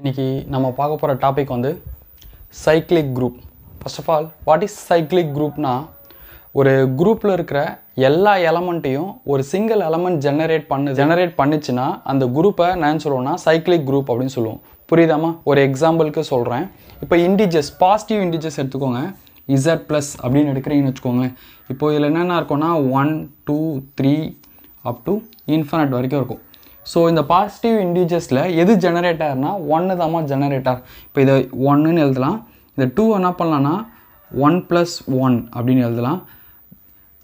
இன்றைக்கி நம்ம பார்க்க போகிற டாபிக் வந்து cyclic group first of all what is cyclic குரூப்னா ஒரு குரூப்பில் இருக்கிற எல்லா எலமெண்ட்டையும் ஒரு சிங்கிள் எலமெண்ட் ஜெனரேட் பண்ணு ஜெனரேட் பண்ணுச்சுன்னா அந்த குரூப்பை நான் சொல்லுவோம்னா சைக்கிளிக் குரூப் அப்படின்னு சொல்லுவோம் புரியுதாமா ஒரு எக்ஸாம்பிளுக்கு சொல்கிறேன் இப்போ இண்டிஜஸ் பாசிட்டிவ் இண்டிஜஸ் எடுத்துக்கோங்க இசட் ப்ளஸ் அப்படின்னு எடுக்கிறீங்கன்னு வச்சுக்கோங்க இப்போது இதில் என்னென்ன இருக்கும்னா one two three up to infinite வரைக்கும் இருக்கும் ஸோ இந்த பாசிட்டிவ் இண்டிஜஸில் எது ஜெனரேட் ஒன்று தான் ஜெனரேட்டர் இப்போ இதை ஒன்றுன்னு எழுதலாம் இந்த டூ என்ன பண்ணலான்னா ஒன் ப்ளஸ் ஒன் அப்படின்னு எழுதலாம்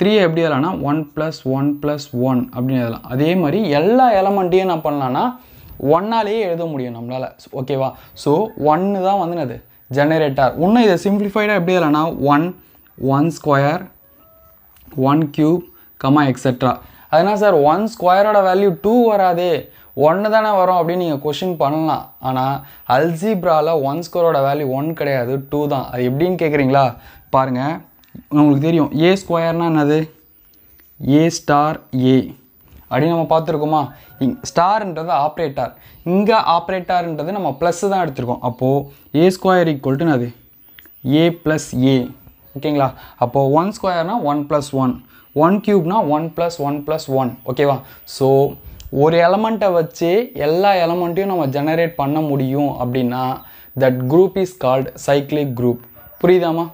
த்ரீ எப்படி எழுதலாம் one plus one plus one அப்படின்னு எழுதலாம் அதே மாதிரி எல்லா எலமெண்ட்டையும் என்ன பண்ணலான்னா ஒன்னாலேயே எழுத முடியும் நம்மளால் ஓகேவா ஸோ ஒன்று தான் வந்து அது ஜெனரேட்டார் ஒன்று இதை சிம்பிளிஃபைடாக எப்படி எழுதலாம்னா one one square one cube comma extra அதனால் சார் ஒன் ஸ்கொயரோட வேல்யூ டூ வராதே ஒன்று தானே வரும் அப்படின்னு நீங்கள் கொஷின் பண்ணலாம் ஆனால் அல்ஜிப்ராவில் ஒன் ஸ்கொயரோட வேல்யூ ஒன் கிடையாது டூ தான் அது எப்படின்னு கேட்குறீங்களா பாருங்கள் உங்களுக்கு தெரியும் ஏ ஸ்கொயர்னா என்னது ஏ ஸ்டார் ஏ அப்படின்னு நம்ம பார்த்துருக்கோமா இங் ஸ்டார்ன்றது ஆப்ரேட்டார் இங்கே ஆப்ரேட்டார்ன்றது நம்ம ப்ளஸ் தான் எடுத்திருக்கோம் அப்போது ஏ ஸ்கொயர் ஈக்குவல்ட்டுன்னு அது ஏ ப்ளஸ் ஏ ஓகேங்களா அப்போது ஒன் ஸ்கொயர்னால் ஒன் ப்ளஸ் ஒன் ஒன் கியூப்னா one plus one plus one ஓகேவா ஸோ ஒரு எலமெண்ட்டை வச்சு எல்லா எலமெண்ட்டையும் நம்ம ஜெனரேட் பண்ண முடியும் அப்படின்னா that group is called cyclic group புரியுதாமா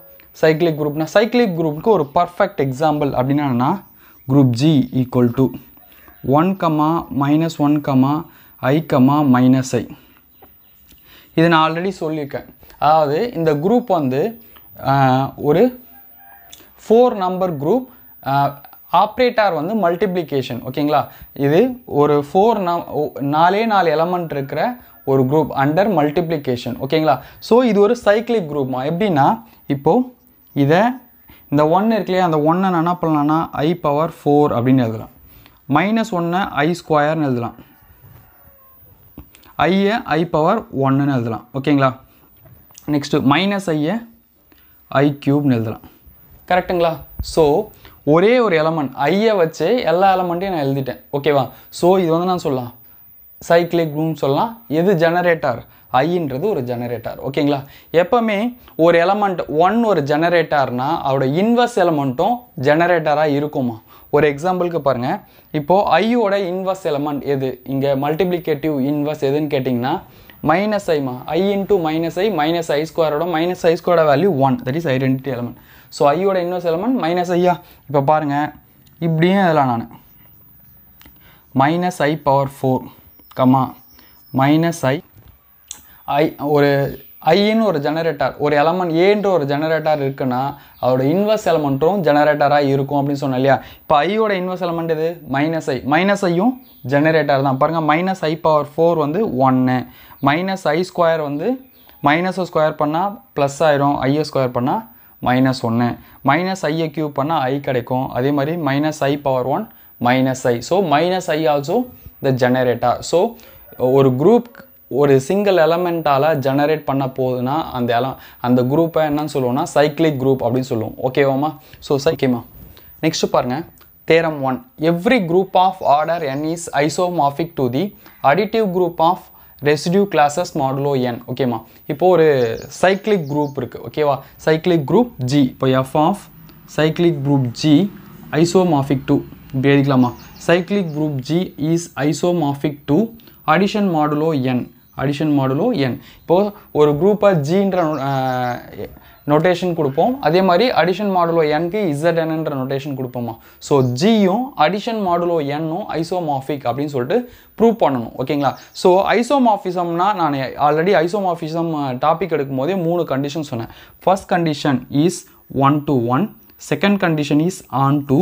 சைக்கிளிக் குரூப்னா சைக்கிளிக் குரூப்புக்கு ஒரு பர்ஃபெக்ட் எக்ஸாம்பிள் அப்படின்னா group G equal to one comma minus one comma i comma minus i இதை நான் ஆல்ரெடி சொல்லியிருக்கேன் அதாவது இந்த குரூப் வந்து ஒரு ஃபோர் நம்பர் குரூப் ஆப்ரேட்டார் வந்து மல்டிப்ளிகேஷன் ஓகேங்களா இது ஒரு ஃபோர் நாலே நாலு எலமெண்ட் இருக்கிற ஒரு குரூப் அண்டர் மல்டிப்ளிகேஷன் ஓகேங்களா ஸோ இது ஒரு சைக்கிளிக் குரூப்மா எப்படின்னா இப்போது இதை இந்த ஒன்று இருக்குல்லையே அந்த ஒன்றை நான் என்ன பண்ணலான்னா ஐ பவர் ஃபோர் அப்படின்னு எழுதலாம் மைனஸ் ஒன்று ஐ ஸ்கொயர்னு எழுதலாம் ஐயை ஐ பவர் ஒன்றுன்னு எழுதலாம் ஓகேங்களா நெக்ஸ்ட்டு மைனஸ் ஐயை ஐ க்யூப்னு எழுதலாம் கரெக்டுங்களா ஸோ ஒரே ஒரு எலமெண்ட் ஐயை வச்சு எல்லா எலமெண்ட்டையும் நான் எழுதிட்டேன் ஓகேவா ஸோ இது வந்து நான் சொல்லலாம் சைக்கிளிக் ரூம்னு சொல்லலாம் எது ஜெனரேட்டர் ஐன்றது ஒரு ஜெனரேட்டர் ஓகேங்களா எப்போவுமே ஒரு எலமெண்ட் ஒன் ஒரு ஜெனரேட்டர்னா அதோட இன்வெர்ஸ் எலமெண்ட்டும் ஜெனரேட்டராக இருக்குமா ஒரு எக்ஸாம்பிளுக்கு பாருங்கள் இப்போது ஐயோட இன்வெர்ஸ் எலமெண்ட் எது இங்கே மல்டிப்ளிகேட்டிவ் இன்வெர்ஸ் எதுன்னு கேட்டிங்கன்னா மைனஸ் ஐமா i into minus i minus i ஸ்கொயரோட மைனஸ் ஐ ஸ்கொயரோட value one that is identity element so ஐயோட இன்னொரு எலமெண்ட் மைனஸ் ஐயா இப்போ பாருங்கள் இப்படியும் இதெல்லாம் நான் minus i power four comma minus i i ஒரு ஐன்னு ஒரு ஜெனரேட்டர் ஒரு எலமெண்ட் ஏன்ற ஒரு ஜெனரேட்டர் இருக்குன்னா அதோட இன்வெர்ஸ் எலமெண்ட்டும் ஜெனரேட்டராக இருக்கும் அப்படின்னு சொன்னோம் இல்லையா இப்போ ஐயோட இன்வெர்ஸ் எலமெண்ட் இது மைனஸ் ஐ மைனஸ் ஐயும் ஜெனரேட்டர் தான் பாருங்கள் மைனஸ் ஐ பவர் ஃபோர் வந்து ஒன்று மைனஸ் ஐ ஸ்கொயர் வந்து மைனஸை ஸ்கொயர் பண்ணால் ப்ளஸ் ஆயிரும் ஐயை ஸ்கொயர் பண்ணால் மைனஸ் ஒன்று மைனஸ் ஐயை க்யூப் பண்ணால் ஐ கிடைக்கும் அதே மாதிரி minus i power one minus i so minus i also the generator so ஒரு குரூப் ஒரு சிங்கிள் எலமெண்ட்டால் ஜெனரேட் பண்ண போகுதுன்னா அந்த எல அந்த குரூப்பை என்னன்னு சொல்லுவோம்னா சைக்கிளிக் குரூப் அப்படின்னு சொல்லுவோம் ஓகேவாம்மா ஸோ சைக்கிமா நெக்ஸ்ட் பாருங்கள் theorem one every group of order N is isomorphic to the additive group of residue classes modulo N ஓகேம்மா இப்போது ஒரு சைக்கிளிக் குரூப் இருக்குது ஓகேவா சைக்கிளிக் குரூப் ஜி இப்போ F of cyclic group G isomorphic to இப்படி எழுதிக்கலாமா cyclic group G is isomorphic to addition modulo N addition modulo N இப்போது ஒரு குரூப்பாக ஜின்ற நொட்டேஷன் கொடுப்போம் அதே மாதிரி அடிஷன் மாடுலோ என்க்கு இசட் என்ன்ற நொட்டேஷன் கொடுப்போமா ஸோ ஜியும் அடிஷன் மாடுலோ என்னும் ஐசோமாஃபிக் அப்படின்னு சொல்லிட்டு ப்ரூவ் பண்ணணும் ஓகேங்களா ஸோ ஐசோமாஃபிசம்னா நான் ஆல்ரெடி ஐசோமாஃபிசம் டாபிக் எடுக்கும் போதே மூணு கண்டிஷன் சொன்னேன் first condition is one to one second condition is onto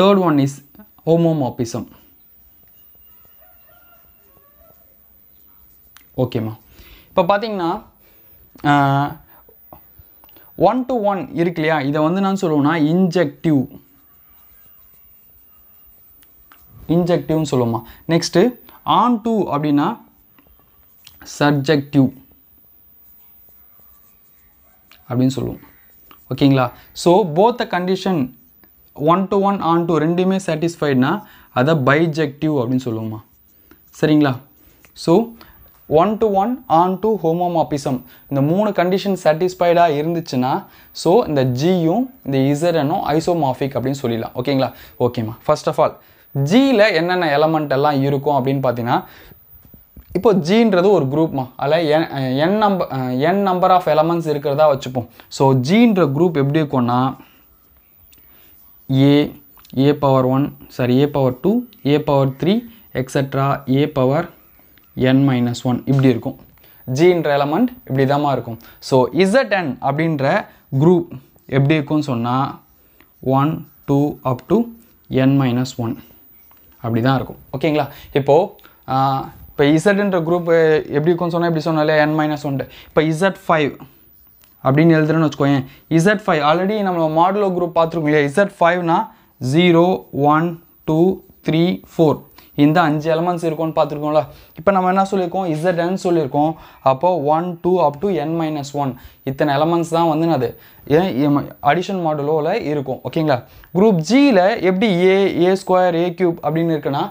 third one is homomorphism ஓகேம்மா இப்போ பார்த்தீங்கன்னா ஒன் டு ஒன் இருக்கு இல்லையா இதை வந்து நான் சொல்லுவோம்னா இன்ஜெக்டிவ் இன்ஜெக்டிவ்னு சொல்லுவோம்மா நெக்ஸ்ட்டு ஆன் டு அப்படின்னா சப்ஜெக்டிவ் அப்படின்னு சொல்லுவோம் ஓகேங்களா so both the condition one to one onto டு ரெண்டுமே சாட்டிஸ்ஃபைட்னா அதை பைஜெக்டிவ் அப்படின்னு சொல்லுவோம்மா சரிங்களா so one to one onto டு ஹோமோமாபிசம் இந்த மூணு கண்டிஷன் சாட்டிஸ்ஃபைடாக இருந்துச்சுன்னா ஸோ இந்த ஜியும் இந்த இசரனும் ஐசோமாஃபிக் அப்படின்னு சொல்லிடலாம் ஓகேங்களா ஓகேம்மா ஃபர்ஸ்ட் ஆஃப் ஆல் ஜியில் என்னென்ன எலமெண்ட் எல்லாம் இருக்கும் அப்படின்னு பார்த்தீங்கன்னா இப்போ ஜின்றது ஒரு குரூப்மா அதில் N N number N number of elements இருக்கிறதா வச்சுப்போம் ஸோ ஜின்ற குரூப் எப்படி இருக்கும்னா A A power one sorry A power two A power three extra A power N minus one இப்படி இருக்கும் ஜின்ற எலமெண்ட் இப்படி தாம்மா இருக்கும் ஸோ என் அப்படின்ற குரூப் எப்படி இருக்கும்னு சொன்னால் one two up to N minus one அப்படி தான் இருக்கும் ஓகேங்களா இப்போது இப்போ இசட்ன்ற குரூப் எப்படி இருக்கும்னு சொன்னால் எப்படி சொன்னாலே என் மைனஸ் ஒன்று இப்போ இசட் ஃபைவ் அப்படின்னு எழுதுறேன்னு வச்சுக்கோங்க இசட் ஃபைவ் ஆல்ரெடி நம்ம மாடலோ குரூப் பார்த்துருக்கோம் இல்லையா இசட் ஃபைவ்னா zero one two three four இந்த அஞ்சு எலமெண்ட்ஸ் இருக்கும்னு பார்த்துருக்கோம்ல இப்போ நம்ம என்ன சொல்லியிருக்கோம் இசட்என் சொல்லியிருக்கோம் அப்போது one two up to N minus one இத்தனை எலமெண்ட்ஸ் தான் வந்து அது ஏன் அடிஷன் மாடலோவில் இருக்கும் ஓகேங்களா குரூப் ஜியில் எப்படி ஏ ஏ ஸ்கொயர் ஏ கியூப் அப்படின்னு இருக்குன்னா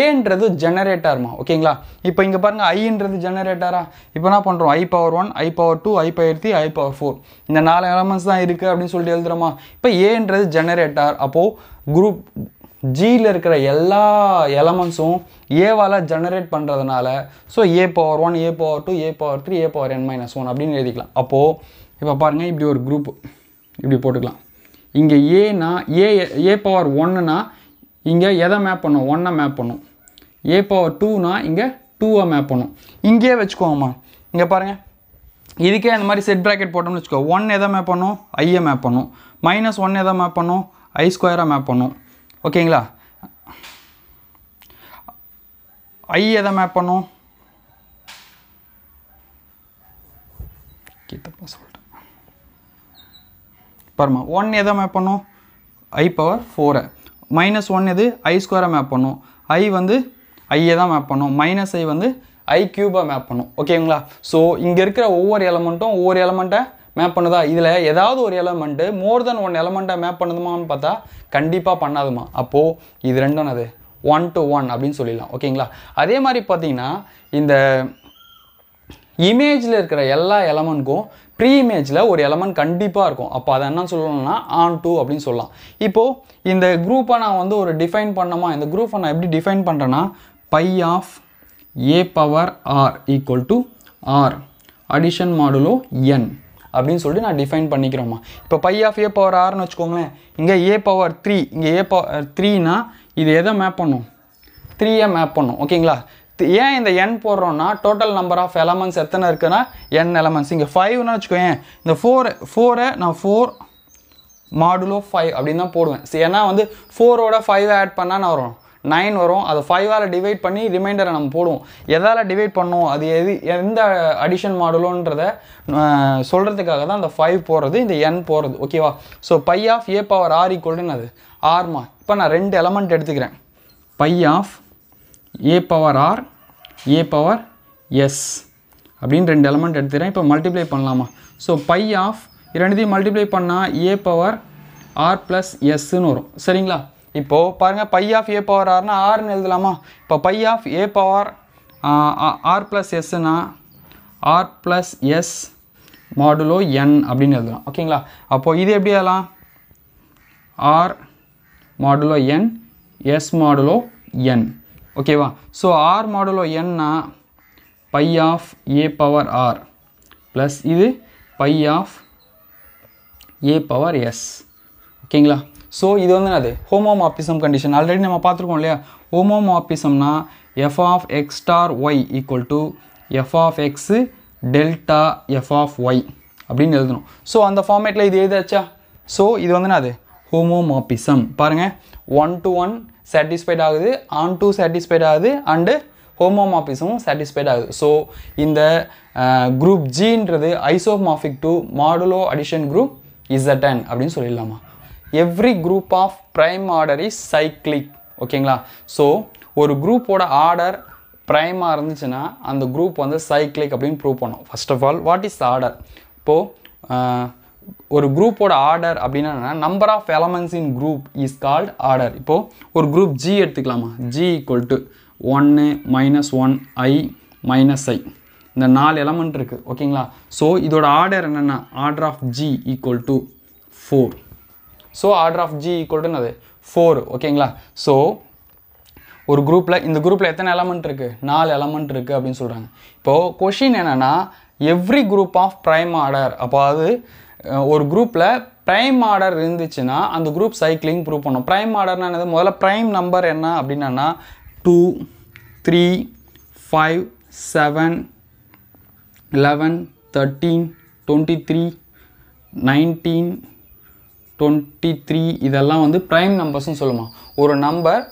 ஏன்றது ஜெனரேட்டாருமா ஓகேங்களா இப்போ இங்கே பாருங்கள் ஐன்றது ஜெனரேட்டரா இப்போ என்ன பண்ணுறோம் i power one i power two i power three i power four இந்த நாலு எலமெண்ட்ஸ் தான் இருக்குது அப்படின்னு சொல்லிட்டு எழுதுகிறோமா இப்போ ஏன்றது ஜெனரேட்டர் அப்போது குரூப் ஜியில் இருக்கிற எல்லா எலமெண்ட்ஸும் ஏவால் ஜெனரேட் பண்ணுறதுனால so A power one A power two A power three A power N minus one அப்படின்னு எழுதிக்கலாம் அப்போது இப்போ பாருங்கள் இப்படி ஒரு குரூப் இப்படி போட்டுக்கலாம் இங்கே ஏனா ஏ ஏ பவர் ஒன்னுனா இங்கே எதை மேப் பண்ணும் ஒன்னை மேப் பண்ணும் ஏ பவர் டூனா இங்கே டூவை மேப் பண்ணும் இங்கேயே வச்சுக்கோம்மா இங்கே பாருங்கள் இதுக்கே அந்த மாதிரி செட் ப்ராக்கெட் போட்டோம்னு வச்சுக்கோ ஒன் எதை மேப் பண்ணும் ஐயை மேப் பண்ணும் மைனஸ் ஒன் எதை மேப் பண்ணும் ஐ ஸ்கொயராக மேப் பண்ணும் ஓகேங்களா ஐ எதை மேப் பண்ணும் தப்பாக சொல்லிட்டேன் பாருமா ஒன் எதை மேப் பண்ணும் ஐ பவர் ஃபோரை மைனஸ் ஒன் எது ஐ ஸ்கொயரை மேப் பண்ணும் ஐ வந்து ஐயை தான் மேப் பண்ணும் மைனஸ் ஐ வந்து ஐ கியூபை மேப் பண்ணும் ஓகேங்களா ஸோ இங்கே இருக்கிற ஒவ்வொரு எலமெண்ட்டும் ஒவ்வொரு எலமெண்ட்டை மேப் பண்ணுதா இதில் ஏதாவது ஒரு எலமெண்ட்டு மோர் தென் ஒன் எலமெண்ட்டை மேப் பண்ணுதுமான்னு பார்த்தா கண்டிப்பாக பண்ணாதுமா அப்போது இது ரெண்டும் அது ஒன் டு ஒன் அப்படின்னு சொல்லிடலாம் ஓகேங்களா அதே மாதிரி பார்த்தீங்கன்னா இந்த இமேஜில் இருக்கிற எல்லா எலமெண்ட்க்கும் ப்ரீ இமேஜில் ஒரு எலமெண்ட் கண்டிப்பாக இருக்கும் அப்போ அதை என்ன சொல்லணும்னா ஆன் டூ அப்படின்னு சொல்லலாம் இப்போது இந்த குரூப்பை நான் வந்து ஒரு டிஃபைன் பண்ணோமா இந்த குரூப்பை நான் எப்படி டிஃபைன் பண்ணுறேன்னா phi of A power R equal to R addition modulo N அப்படின்னு சொல்லிட்டு நான் டிஃபைன் பண்ணிக்கிறோமா இப்போ பை ஆஃப் ஏ பவர் ஆர்னு வச்சுக்கோங்களேன் இங்கே ஏ பவர் த்ரீ இங்கே ஏ பவர் த்ரீனா இது எதை மேப் பண்ணும் த்ரீயை மேப் பண்ணும் ஓகேங்களா ஏன் இந்த என் போடுறோம்னா டோட்டல் நம்பர் ஆஃப் எலமெண்ட்ஸ் எத்தனை இருக்குன்னா என் எலமெண்ட்ஸ் இங்கே ஃபைவ்னு வச்சுக்கோங்க இந்த ஃபோர் ஃபோரை நான் ஃபோர் மாடுலோ ஃபைவ் அப்படின்னு தான் போடுவேன் ஏன்னா வந்து ஃபோரோட ஃபைவ் ஆட் பண்ணால் நான் வரும் நைன் வரும் அதை ஃபைவால் டிவைட் பண்ணி ரிமைண்டரை நம்ம போடுவோம் எதால் டிவைட் பண்ணுவோம் அது எது எந்த அடிஷன் மாடலோன்றத சொல்கிறதுக்காக தான் அந்த ஃபைவ் போடுறது இந்த என் போடுறது ஓகேவா so phi of A power R ஈக்குவல்டுன்னு அது ஆர்மா இப்போ நான் ரெண்டு எலமெண்ட் எடுத்துக்கிறேன் phi of A power R A power S அப்படின்னு ரெண்டு எலமெண்ட் எடுத்துக்கிறேன் இப்போ மல்டிப்ளை பண்ணலாமா ஸோ பை ஆஃப் இரண்டுத்தையும் மல்டிப்ளை பண்ணால் ஏ பவர் ஆர் ப்ளஸ் எஸ்ன்னு வரும் சரிங்களா இப்போது பாருங்கள் பை ஆஃப் ஏ பவர் ஆர்னா ஆர்னு எழுதலாமா இப்போ phi of A power R plus எஸ்னா R plus S modulo N அப்படின்னு எழுதலாம் ஓகேங்களா அப்போது இது எப்படி எழுதலாம் R modulo N S modulo N ஓகேவா ஸோ ஆர் மாடுலோ என்னா phi of A power R plus இது phi of A power S ஓகேங்களா ஸோ இது வந்து அது ஹோமோமாப்பிசம் கண்டிஷன் ஆல்ரெடி நம்ம பார்த்துருக்கோம் இல்லையா ஹோமோமாப்பிசம்னா F of X star Y equal to F of X delta F of Y அப்படின்னு எழுதணும் ஸோ அந்த ஃபார்மேட்டில் இது எழுதாச்சா ஸோ இது வந்து அது ஹோமோமாப்பிசம் பாருங்கள் ஒன் டு ஒன் சாட்டிஸ்ஃபைட் ஆகுது ஆன் டூ சாட்டிஸ்ஃபைட் ஆகுது அண்டு ஆஃபிஸும் சாட்டிஸ்ஃபைட் ஆகுது ஸோ இந்த குரூப் ஜின்றது isomorphic to modulo addition group is a ten அப்படின்னு சொல்லிடலாமா every group of prime order is cyclic ஓகேங்களா ஸோ ஒரு குரூப்போட ஆர்டர் ப்ரைமாக இருந்துச்சுன்னா அந்த குரூப் வந்து சைக்ளிக் அப்படின்னு ப்ரூவ் பண்ணோம் first of all what is order இப்போது ஒரு குரூப்போட ஆர்டர் அப்படின்னா number of elements in group is called order இப்போது ஒரு குரூப் ஜி எடுத்துக்கலாமா ஜி ஈக்குவல் டு ஒன்று minus one i minus i இந்த நாலு எலமெண்ட் இருக்குது ஓகேங்களா ஸோ இதோட ஆர்டர் என்னென்னா order of G equal to four so order of G equal அது ஃபோர் ஓகேங்களா ஸோ ஒரு குரூப்பில் இந்த குரூப்பில் எத்தனை எலமெண்ட் இருக்குது நாலு எலமெண்ட் இருக்குது அப்படின்னு சொல்கிறாங்க இப்போது கொஷின் என்னென்னா every group of prime order அப்போ அது ஒரு குரூப்பில் ப்ரைம் ஆர்டர் இருந்துச்சுன்னா அந்த குரூப் சைக்கிளிங் ப்ரூவ் பண்ணும் ப்ரைம் ஆர்டர்னா என்னது முதல்ல ப்ரைம் நம்பர் என்ன அப்படின்னா two three five seven eleven thirteen twenty three nineteen twenty three இதெல்லாம் வந்து ப்ரைம் நம்பர்ஸ்னு சொல்லுவோம் ஒரு number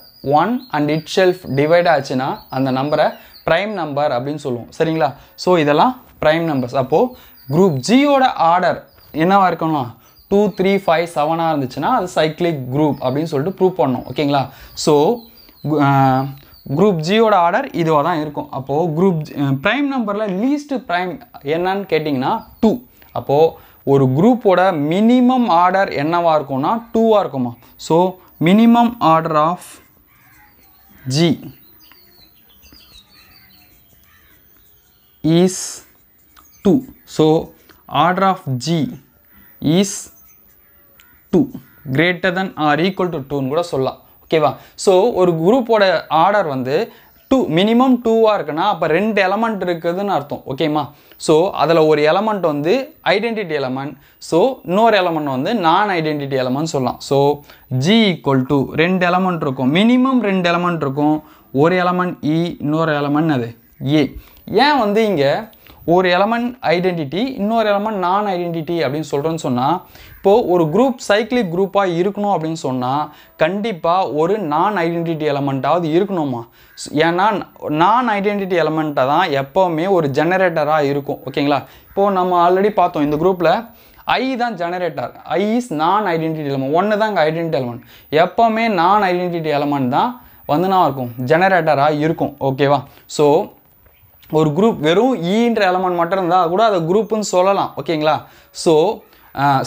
one and itself divide ஆச்சுன்னா அந்த நம்பரை ப்ரைம் நம்பர் அப்படின்னு சொல்லுவோம் சரிங்களா ஸோ இதெல்லாம் ப்ரைம் நம்பர்ஸ் அப்போது குரூப் ஜியோட ஆர்டர் என்னவாக இருக்கணும் டூ த்ரீ ஃபைவ் செவனாக இருந்துச்சுன்னா அது சைக்கிளிக் குரூப் அப்படின்னு சொல்லிட்டு ப்ரூவ் பண்ணோம் ஓகேங்களா ஸோ குரூப் ஜியோட ஆர்டர் இதுவாக தான் இருக்கும் அப்போது குரூப் ப்ரைம் நம்பரில் லீஸ்ட்டு ப்ரைம் என்னன்னு கேட்டிங்கன்னா டூ அப்போது ஒரு குரூப்போட மினிமம் ஆர்டர் என்னவாக இருக்கும்னா டூவாக இருக்குமா so minimum order of G is two so order of G is two greater than or equal to டூன்னு கூட சொல்லலாம் ஓகேவா ஸோ ஒரு குரூப்போட ஆர்டர் வந்து டூ மினிமம் டூவாக இருக்குன்னா அப்போ ரெண்டு எலமெண்ட் இருக்குதுன்னு அர்த்தம் ஓகேம்மா ஸோ அதில் ஒரு எலமெண்ட் வந்து ஐடென்டிட்டி எலமெண்ட் ஸோ இன்னொரு எலமெண்ட் வந்து நான் ஐடென்டிட்டி எலமெண்ட் சொல்லலாம் ஸோ ஜி ஈக்குவல் டு ரெண்டு எலமெண்ட் இருக்கும் மினிமம் ரெண்டு எலமெண்ட் இருக்கும் ஒரு எலமெண்ட் இ e, இன்னொரு எலமெண்ட் அது ஏ ஏன் வந்து இங்கே ஒரு எலமெண்ட் ஐடென்டிட்டி இன்னொரு எலமெண்ட் நான் ஐடென்டிட்டி அப்படின்னு சொல்கிறேன்னு சொன்னால் இப்போது ஒரு குரூப் சைக்கிளிக் குரூப்பாக இருக்கணும் அப்படின்னு சொன்னால் கண்டிப்பாக ஒரு நான் ஐடென்டிட்டி எலமெண்ட்டாவது இருக்கணுமா ஏன்னா நான் ஐடென்டிட்டி எலமெண்ட்டை தான் எப்போவுமே ஒரு ஜெனரேட்டராக இருக்கும் ஓகேங்களா இப்போது நம்ம ஆல்ரெடி பார்த்தோம் இந்த குரூப்பில் ஐ தான் generator i is non identity element ஒன்று தான் இங்கே ஐடென்டிட்டி எலமெண்ட் எப்போவுமே நான் ஐடென்டிட்டி எலமெண்ட் தான் வந்துனா இருக்கும் ஜெனரேட்டராக இருக்கும் ஓகேவா ஸோ ஒரு குரூப் வெறும் ஈன்ற e எலமெண்ட் மட்டும் இருந்தால் கூட அதை குரூப்புன்னு சொல்லலாம் ஓகேங்களா ஸோ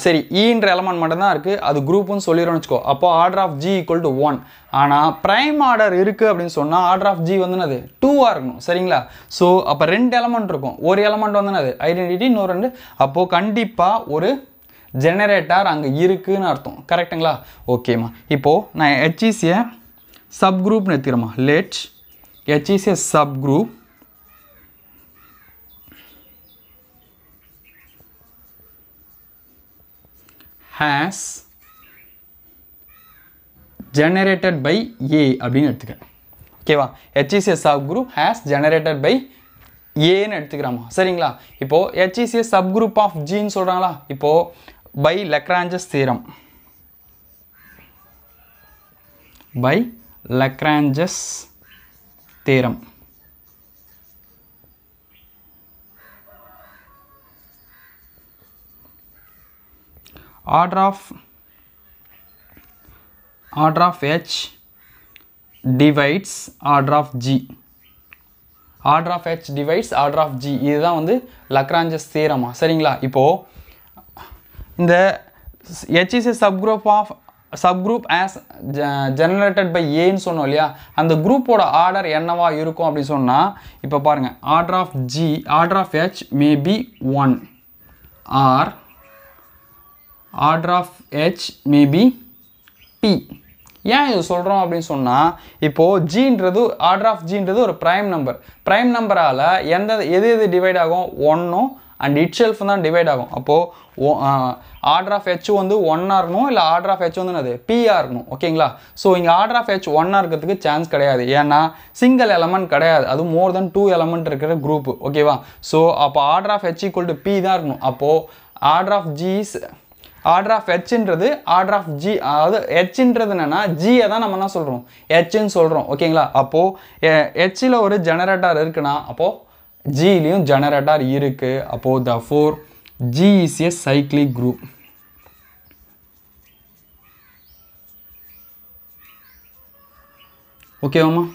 சரி ஈன்ற e எலமெண்ட் மட்டும்தான் இருக்குது அது குரூப்புன்னு சொல்லிடுறோம்னு வச்சுக்கோ அப்போது order of G equal to one ஆனால் ப்ரைம் ஆர்டர் இருக்குது அப்படின்னு சொன்னால் ஆர்டர் ஆஃப் ஜி வந்துனது டூவாக இருக்கணும் சரிங்களா ஸோ அப்போ ரெண்டு எலமெண்ட் இருக்கும் ஒரு எலமெண்ட் வந்துனது ஐடென்டிட்டி இன்னொரு ரெண்டு அப்போது கண்டிப்பாக ஒரு ஜெனரேட்டார் அங்கே இருக்குதுன்னு அர்த்தம் கரெக்டுங்களா ஓகேம்மா இப்போது நான் ஹெச்இசியை சப் குரூப்னு எடுத்துக்கிறோமா லெட் ஹெச்இசியை sub group has generated by A அப்படின்னு எடுத்துக்கிறேன் ஓகேவா H is sub group has generated by ஏன்னு எடுத்துக்கிறாமா சரிங்களா இப்போது ஹெச்இசிஎஸ் சப் குரூப் ஆஃப் ஜின்னு சொல்கிறாங்களா இப்போது by Lagrange's theorem by Lagrange's theorem order of order of h divides order of g order of h divides order of g இதுதான் வந்து Lagrange's தீரமா சரிங்களா இப்போது இந்த H is a subgroup of subgroup as generated by ஏன்னு சொன்னோம் இல்லையா அந்த குரூப்போட ஆர்டர் என்னவாக இருக்கும் அப்படின்னு சொன்னால் இப்போ பாருங்கள் order of G order of H may be one or order of H maybe P ஏன் இது சொல்கிறோம் அப்படின்னு சொன்னால் இப்போது ஜின்றது ஆர்டர் ஆஃப் ஜின்றது ஒரு ப்ரைம் நம்பர் ப்ரைம் நம்பரால் எந்த எது எது டிவைட் ஆகும் ஒன்றும் அண்ட் இட் செல்ஃப் தான் டிவைட் ஆகும் அப்போது ஆர்டர் ஆஃப் ஹெச் வந்து ஒன்னாக இருக்கணும் இல்லை ஆர்டர் ஆஃப் ஹெச் வந்து அது பிஆ இருக்கணும் ஓகேங்களா ஸோ இங்கே ஆர்டர் ஆஃப் ஹெச் ஒன்னாக இருக்கிறதுக்கு சான்ஸ் கிடையாது ஏன்னா சிங்கிள் எலமெண்ட் கிடையாது அது மோர் தென் டூ எலமெண்ட் இருக்கிற குரூப் ஓகேவா ஸோ அப்போ order of H equal to p தான் இருக்கணும் அப்போது order of G's order of ஹெச்ன்றது ஆர்டர் ஆஃப் ஜி அதாவது ஹெச்ன்றது என்னென்னா ஜியை தான் நம்ம என்ன சொல்கிறோம் ஹெச்ன்னு சொல்கிறோம் ஓகேங்களா அப்போது ஹெச்சில் ஒரு ஜெனரேட்டார் இருக்குன்னா அப்போது ஜியிலையும் ஜெனரேட்டார் இருக்குது அப்போது the four G is a cyclic group ஓகேவாம்மா